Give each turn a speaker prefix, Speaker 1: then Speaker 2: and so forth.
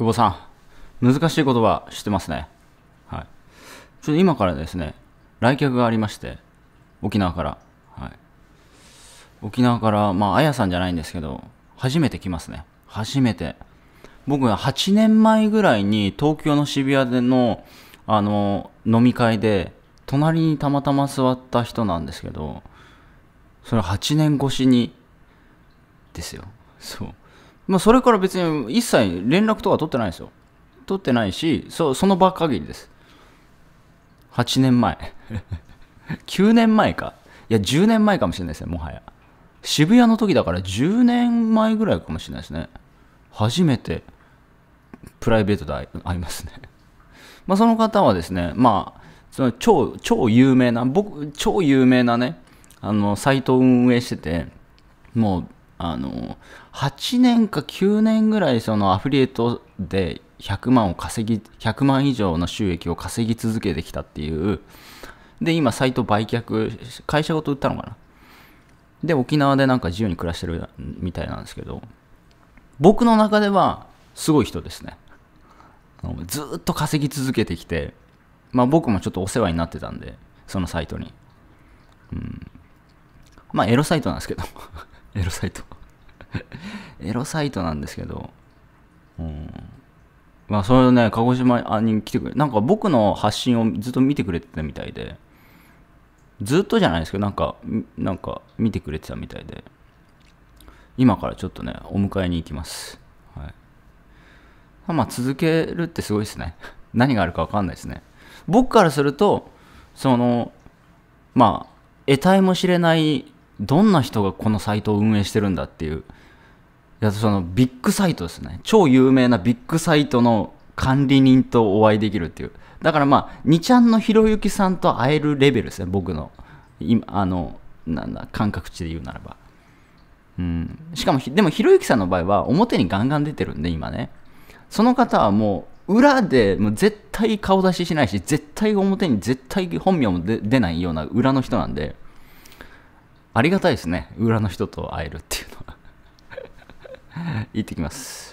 Speaker 1: 久保さん、難しい言葉知ってますね。はい。ちょっと今からですね、来客がありまして、沖縄から。はい。沖縄から、まあ、あやさんじゃないんですけど、初めて来ますね。初めて。僕が8年前ぐらいに東京の渋谷での、あの、飲み会で、隣にたまたま座った人なんですけど、それ8年越しに、ですよ。そう。まあ、それから別に一切連絡とか取ってないですよ。取ってないし、そその場限りです。8年前。9 年前か。いや、10年前かもしれないですね、もはや。渋谷の時だから10年前ぐらいかもしれないですね。初めてプライベートで会いますね。まあ、その方はですね、まあ、その超、超有名な、僕、超有名なね、あの、サイトを運営してて、もう、あの8年か9年ぐらいそのアフィリエイトで100万を稼ぎ100万以上の収益を稼ぎ続けてきたっていうで今サイト売却会社ごと売ったのかなで沖縄でなんか自由に暮らしてるみたいなんですけど僕の中ではすごい人ですねずっと稼ぎ続けてきてまあ僕もちょっとお世話になってたんでそのサイトにうんまあエロサイトなんですけどエロサイトエロサイトなんですけど、うん。まあ、それね、鹿児島に来てくれ、なんか僕の発信をずっと見てくれてたみたいで、ずっとじゃないですけど、なんか、なんか見てくれてたみたいで、今からちょっとね、お迎えに行きます。はい。まあ、続けるってすごいですね。何があるか分かんないですね。僕からすると、その、まあ、得体も知れないどんな人がこのサイトを運営してるんだっていう。いやそのビッグサイトですね。超有名なビッグサイトの管理人とお会いできるっていう。だからまあ、2ちゃんのひろゆきさんと会えるレベルですね、僕の。今、あの、なんだ、感覚値で言うならば。うん。しかも、でもひろゆきさんの場合は表にガンガン出てるんで、今ね。その方はもう、裏でもう絶対顔出ししないし、絶対表に絶対本名も出ないような裏の人なんで。ありがたいですね。裏の人と会えるっていうのは行 ってきます。